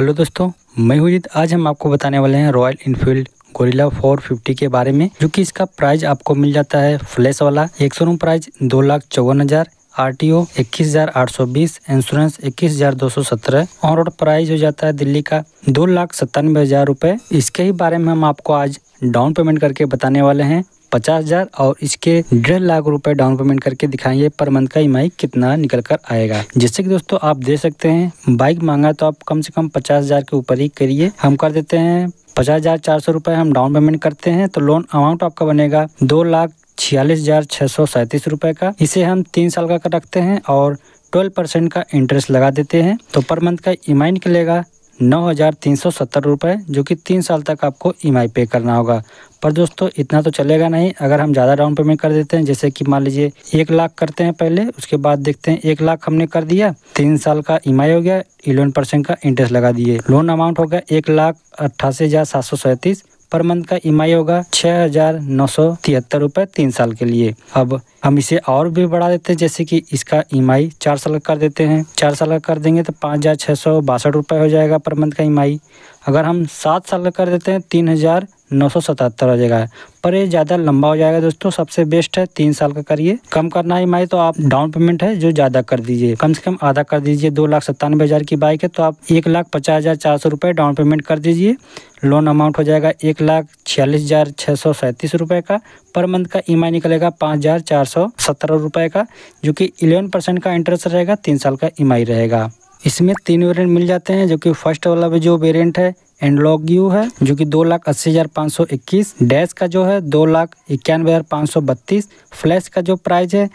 hello दोस्तों मैं हुजीत आज हम आपको बताने वाले हैं रॉयल इनफील्ड गोरिल्ला 450 के बारे में जो कि इसका प्राइस आपको मिल जाता है फ्लैश वाला एक शोरूम प्राइस दो लाख चौवन हज़ार आर टी ओ इक्कीस हज़ार आठ सौ बीस इंश्योरेंस इक्कीस हज़ार दो सौ सत्रह ऑन रोड प्राइस हो जाता है दिल्ली का दो लाख सत्तानवे हज़ार रूपए इसके ही बारे में हम आपको आज डाउन पेमेंट करके बताने वाले हैं पचास हज़ार और इसके डेढ़ लाख रुपए डाउन पेमेंट करके दिखाएंगे पर मंथ का ई e कितना निकल कर आएगा जैसे कि दोस्तों आप दे सकते हैं बाइक मांगा तो आप कम से कम पचास हज़ार के ऊपर ही करिए हम कर देते हैं पचास हज़ार चार सौ रुपए हम डाउन पेमेंट करते हैं तो लोन अमाउंट आपका बनेगा दो लाख छियालीस हज़ार छह सौ सैंतीस रुपए का इसे हम तीन साल का रखते हैं और ट्वेल्व परसेंट का इंटरेस्ट लगा देते हैं तो पर मंथ का ई e निकलेगा नौ हज़ार तीन सौ सत्तर रुपये जो कि तीन साल तक आपको ई e पे करना होगा पर दोस्तों इतना तो चलेगा नहीं अगर हम ज़्यादा डाउन पेमेंट कर देते हैं जैसे कि मान लीजिए एक लाख करते हैं पहले उसके बाद देखते हैं एक लाख हमने कर दिया तीन साल का ई e हो गया इलेवन e परसेंट का इंटरेस्ट लगा दिए लोन अमाउंट हो गया एक लाख अट्ठासी हज़ार सात सौ सैंतीस पर मंथ का ई होगा छह हजार नौ सौ तिहत्तर रूपए तीन साल के लिए अब हम इसे और भी बढ़ा देते हैं जैसे कि इसका ई चार साल का कर देते हैं चार साल का कर देंगे तो पाँच हज़ार छह सौ बासठ रूपए हो जाएगा पर मंथ का ई अगर हम सात साल का कर देते हैं तीन हज़ार नौ सौ सतहत्तर हो जाएगा पर ये ज़्यादा लंबा हो जाएगा दोस्तों सबसे बेस्ट है तीन साल का करिए कम करना है ई तो आप डाउन पेमेंट है जो ज़्यादा कर दीजिए कम से कम आधा कर दीजिए दो लाख सत्तानवे हज़ार की बाइक है तो आप एक लाख पचास हज़ार चार सौ रुपये डाउन पेमेंट कर दीजिए लोन अमाउंट हो जाएगा एक लाख छियालीस हज़ार छः सौ सैंतीस रुपये का पर मंथ का ई e निकलेगा पाँच हज़ार चार सौ सत्तर रुपये का जो कि इलेवन परसेंट का इंटरेस्ट रहेगा तीन साल का ई e रहेगा इसमें तीन वेरिएंट मिल जाते हैं जो कि फर्स्ट वाला भी जो वेरिएंट है एंडलॉग यू है जो कि दो लाख अस्सी हज़ार पाँच सौ इक्कीस डैश का जो है दो लाख इक्यानवे हज़ार पाँच सौ बत्तीस फ्लैश का जो प्राइस है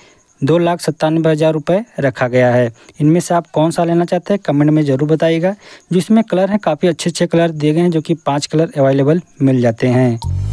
दो लाख सत्तानवे हज़ार रुपये रखा गया है इनमें से आप कौन सा लेना चाहते हैं कमेंट में ज़रूर बताइएगा जिसमें कलर हैं काफ़ी अच्छे अच्छे कलर दिए गए हैं जो कि पाँच कलर अवेलेबल मिल जाते हैं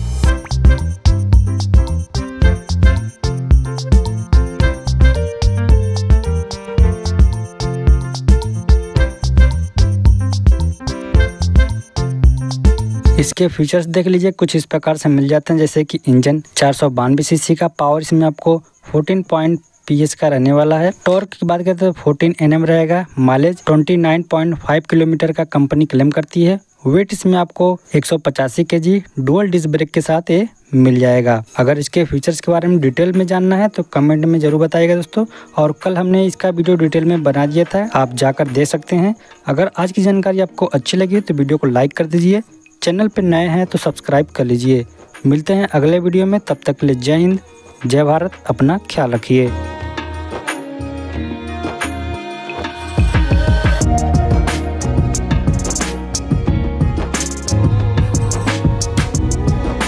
इसके फीचर्स देख लीजिए कुछ इस प्रकार से मिल जाते हैं जैसे कि इंजन चार सौ सी का पावर इसमें आपको 14 पॉइंट पीएस का रहने वाला है टॉर्क की बात करते हैं फोर्टीन एनएम रहेगा माइलेज 29.5 किलोमीटर का कंपनी क्लेम करती है वेट इसमें आपको एक सौ पचासी के जी डुअल डिस्क ब्रेक के साथ ये मिल जाएगा अगर इसके फीचर्स के बारे में डिटेल में जानना है तो कमेंट में ज़रूर बताएगा दोस्तों और कल हमने इसका वीडियो डिटेल में बना दिया था आप जाकर देख सकते हैं अगर आज की जानकारी आपको अच्छी लगी तो वीडियो को लाइक कर दीजिए चैनल पर नए हैं तो सब्सक्राइब कर लीजिए मिलते हैं अगले वीडियो में तब तक के लिए जय हिंद जय भारत अपना ख्याल रखिए